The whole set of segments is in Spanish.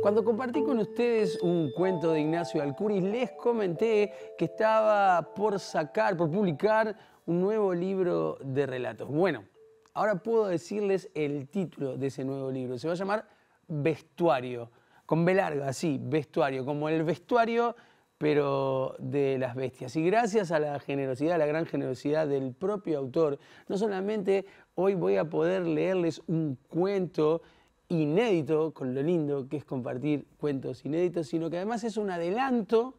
Cuando compartí con ustedes un cuento de Ignacio Alcuri, les comenté que estaba por sacar, por publicar un nuevo libro de relatos. Bueno, ahora puedo decirles el título de ese nuevo libro. Se va a llamar Vestuario, con B larga, sí, vestuario, como el vestuario pero de las bestias. Y gracias a la generosidad, a la gran generosidad del propio autor, no solamente hoy voy a poder leerles un cuento inédito con lo lindo que es compartir cuentos inéditos, sino que además es un adelanto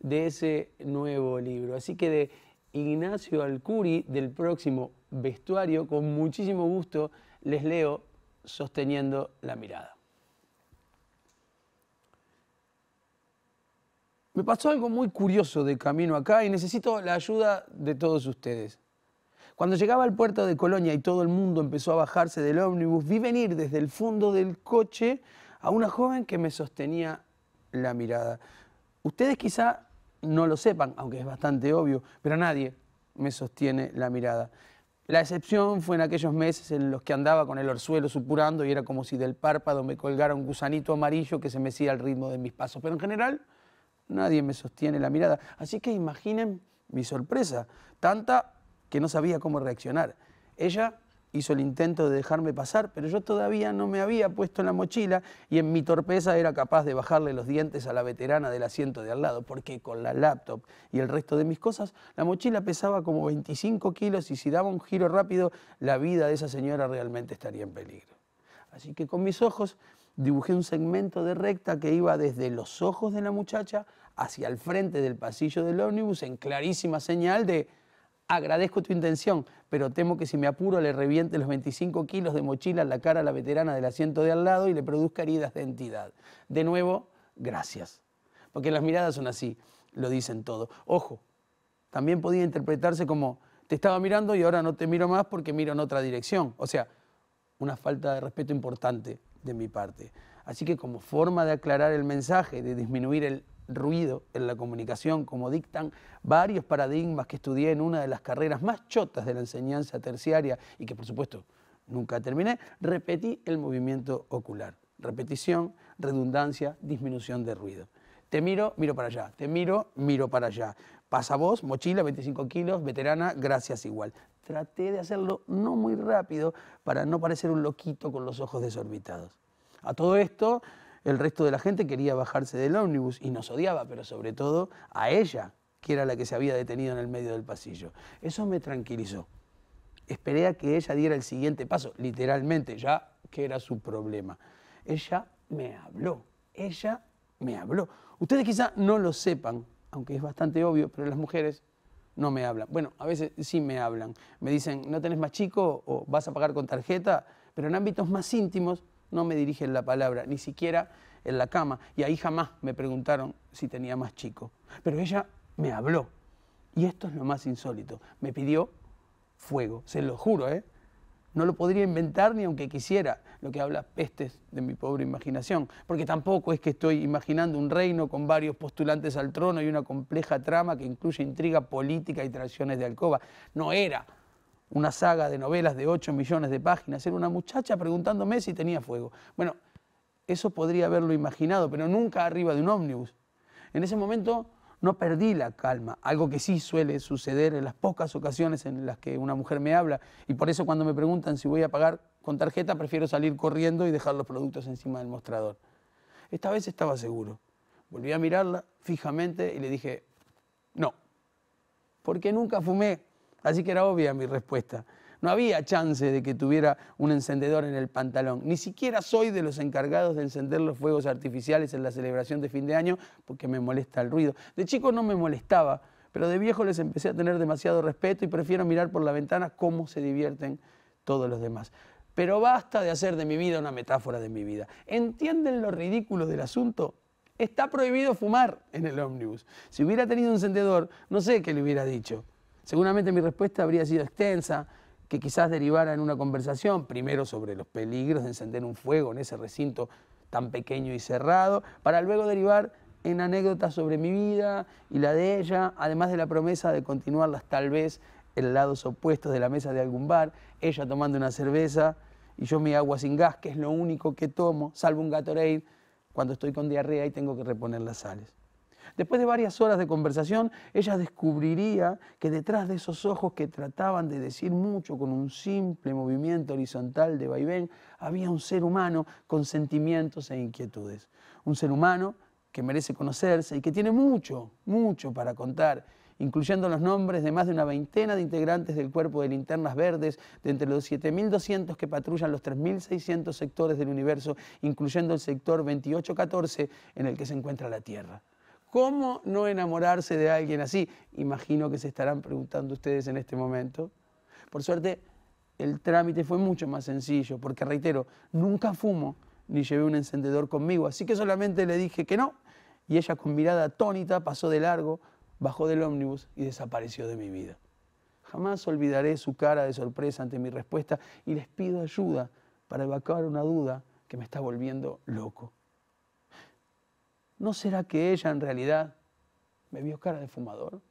de ese nuevo libro. Así que de Ignacio Alcuri, del próximo vestuario, con muchísimo gusto les leo sosteniendo la mirada. Me pasó algo muy curioso de camino acá y necesito la ayuda de todos ustedes. Cuando llegaba al puerto de Colonia y todo el mundo empezó a bajarse del ómnibus, vi venir desde el fondo del coche a una joven que me sostenía la mirada. Ustedes quizá no lo sepan, aunque es bastante obvio, pero nadie me sostiene la mirada. La excepción fue en aquellos meses en los que andaba con el orzuelo supurando y era como si del párpado me colgara un gusanito amarillo que se mecía al ritmo de mis pasos. Pero en general, nadie me sostiene la mirada. Así que imaginen mi sorpresa. Tanta que no sabía cómo reaccionar. Ella hizo el intento de dejarme pasar, pero yo todavía no me había puesto la mochila y en mi torpeza era capaz de bajarle los dientes a la veterana del asiento de al lado, porque con la laptop y el resto de mis cosas, la mochila pesaba como 25 kilos y si daba un giro rápido, la vida de esa señora realmente estaría en peligro. Así que con mis ojos dibujé un segmento de recta que iba desde los ojos de la muchacha hacia el frente del pasillo del ómnibus en clarísima señal de Agradezco tu intención, pero temo que si me apuro le reviente los 25 kilos de mochila en la cara a la veterana del asiento de al lado y le produzca heridas de entidad. De nuevo, gracias. Porque las miradas son así, lo dicen todo. Ojo, también podía interpretarse como te estaba mirando y ahora no te miro más porque miro en otra dirección. O sea, una falta de respeto importante de mi parte. Así que como forma de aclarar el mensaje, de disminuir el ruido en la comunicación, como dictan varios paradigmas que estudié en una de las carreras más chotas de la enseñanza terciaria y que por supuesto nunca terminé, repetí el movimiento ocular. Repetición, redundancia, disminución de ruido. Te miro, miro para allá. Te miro, miro para allá. Pasa vos, mochila, 25 kilos, veterana, gracias igual. Traté de hacerlo no muy rápido para no parecer un loquito con los ojos desorbitados. A todo esto, el resto de la gente quería bajarse del ómnibus y nos odiaba, pero sobre todo a ella, que era la que se había detenido en el medio del pasillo. Eso me tranquilizó. Esperé a que ella diera el siguiente paso, literalmente, ya que era su problema. Ella me habló, ella me habló. Ustedes quizá no lo sepan, aunque es bastante obvio, pero las mujeres no me hablan. Bueno, a veces sí me hablan. Me dicen, ¿no tenés más chico? ¿O vas a pagar con tarjeta? Pero en ámbitos más íntimos no me dirigen la palabra, ni siquiera en la cama. Y ahí jamás me preguntaron si tenía más chico. Pero ella me habló. Y esto es lo más insólito. Me pidió fuego, se lo juro, ¿eh? No lo podría inventar ni aunque quisiera, lo que habla pestes de mi pobre imaginación, porque tampoco es que estoy imaginando un reino con varios postulantes al trono y una compleja trama que incluye intriga política y traiciones de alcoba. No era una saga de novelas de 8 millones de páginas, era una muchacha preguntándome si tenía fuego. Bueno, eso podría haberlo imaginado, pero nunca arriba de un ómnibus. En ese momento no perdí la calma, algo que sí suele suceder en las pocas ocasiones en las que una mujer me habla, y por eso cuando me preguntan si voy a pagar con tarjeta, prefiero salir corriendo y dejar los productos encima del mostrador. Esta vez estaba seguro. Volví a mirarla fijamente y le dije, no, porque nunca fumé. Así que era obvia mi respuesta. No había chance de que tuviera un encendedor en el pantalón. Ni siquiera soy de los encargados de encender los fuegos artificiales en la celebración de fin de año porque me molesta el ruido. De chico no me molestaba, pero de viejo les empecé a tener demasiado respeto y prefiero mirar por la ventana cómo se divierten todos los demás. Pero basta de hacer de mi vida una metáfora de mi vida. ¿Entienden lo ridículo del asunto? Está prohibido fumar en el ómnibus. Si hubiera tenido un encendedor, no sé qué le hubiera dicho. Seguramente mi respuesta habría sido extensa, que quizás derivara en una conversación, primero sobre los peligros de encender un fuego en ese recinto tan pequeño y cerrado, para luego derivar en anécdotas sobre mi vida y la de ella, además de la promesa de continuarlas tal vez en lados opuestos de la mesa de algún bar, ella tomando una cerveza y yo mi agua sin gas, que es lo único que tomo, salvo un Gatorade cuando estoy con diarrea y tengo que reponer las sales. Después de varias horas de conversación, ella descubriría que detrás de esos ojos que trataban de decir mucho con un simple movimiento horizontal de vaivén, había un ser humano con sentimientos e inquietudes. Un ser humano que merece conocerse y que tiene mucho, mucho para contar incluyendo los nombres de más de una veintena de integrantes del cuerpo de linternas verdes, de entre los 7.200 que patrullan los 3.600 sectores del universo, incluyendo el sector 2814 en el que se encuentra la Tierra. ¿Cómo no enamorarse de alguien así? Imagino que se estarán preguntando ustedes en este momento. Por suerte, el trámite fue mucho más sencillo, porque reitero, nunca fumo ni llevé un encendedor conmigo, así que solamente le dije que no, y ella con mirada atónita pasó de largo, bajó del ómnibus y desapareció de mi vida. Jamás olvidaré su cara de sorpresa ante mi respuesta y les pido ayuda para evacuar una duda que me está volviendo loco. ¿no será que ella en realidad me vio cara de fumador?